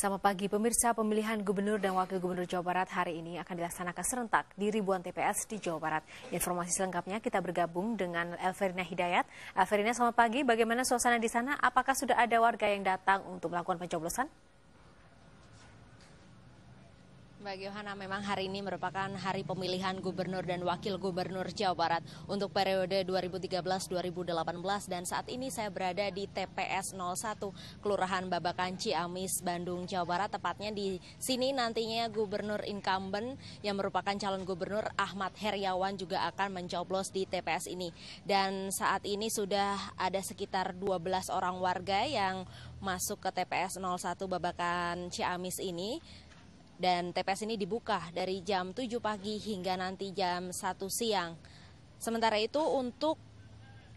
Sama pagi, pemirsa pemilihan gubernur dan wakil gubernur Jawa Barat hari ini akan dilaksanakan serentak di ribuan TPS di Jawa Barat. Informasi selengkapnya kita bergabung dengan Elverina Hidayat. Elverina, selamat pagi. Bagaimana suasana di sana? Apakah sudah ada warga yang datang untuk melakukan pencoblosan? Bagi Yohana, memang hari ini merupakan hari pemilihan gubernur dan wakil gubernur Jawa Barat untuk periode 2013-2018 dan saat ini saya berada di TPS 01 Kelurahan Babakan Ciamis, Bandung, Jawa Barat. Tepatnya di sini nantinya gubernur incumbent yang merupakan calon gubernur Ahmad Heriawan juga akan mencoblos di TPS ini. Dan saat ini sudah ada sekitar 12 orang warga yang masuk ke TPS 01 Babakan Ciamis ini dan TPS ini dibuka dari jam 7 pagi hingga nanti jam 1 siang. Sementara itu untuk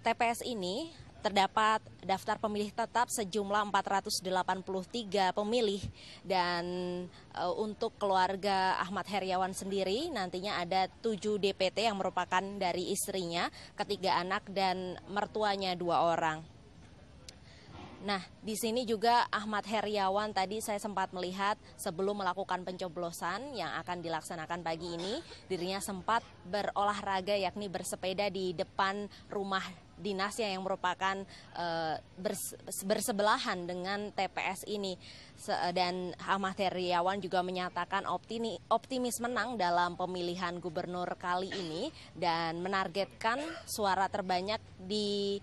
TPS ini terdapat daftar pemilih tetap sejumlah 483 pemilih dan e, untuk keluarga Ahmad Heriawan sendiri nantinya ada 7 DPT yang merupakan dari istrinya, ketiga anak dan mertuanya dua orang. Nah, di sini juga Ahmad Heriawan tadi saya sempat melihat sebelum melakukan pencoblosan yang akan dilaksanakan pagi ini, dirinya sempat berolahraga yakni bersepeda di depan rumah dinasnya yang merupakan e, bersebelahan dengan TPS ini. Se, dan Ahmad Heriawan juga menyatakan optimi, optimis menang dalam pemilihan gubernur kali ini dan menargetkan suara terbanyak di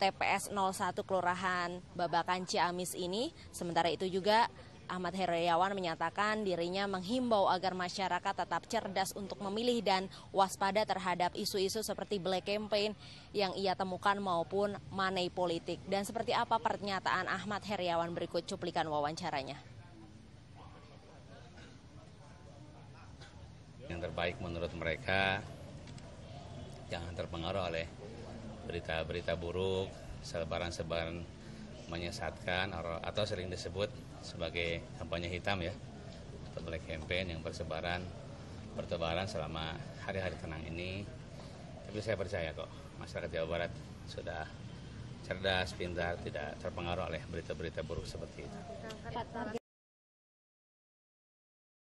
TPS 01 Kelurahan Babakan Ciamis ini. Sementara itu juga Ahmad Heriawan menyatakan dirinya menghimbau agar masyarakat tetap cerdas untuk memilih dan waspada terhadap isu-isu seperti black campaign yang ia temukan maupun money politik. Dan seperti apa pernyataan Ahmad Heriawan berikut cuplikan wawancaranya. Yang terbaik menurut mereka jangan terpengaruh oleh berita-berita buruk, sebaran-sebaran menyesatkan atau sering disebut sebagai kampanye hitam ya atau black campaign yang bersebaran bertebaran selama hari-hari tenang ini. Tapi saya percaya kok masyarakat Jawa Barat sudah cerdas, pintar, tidak terpengaruh oleh berita-berita buruk seperti itu.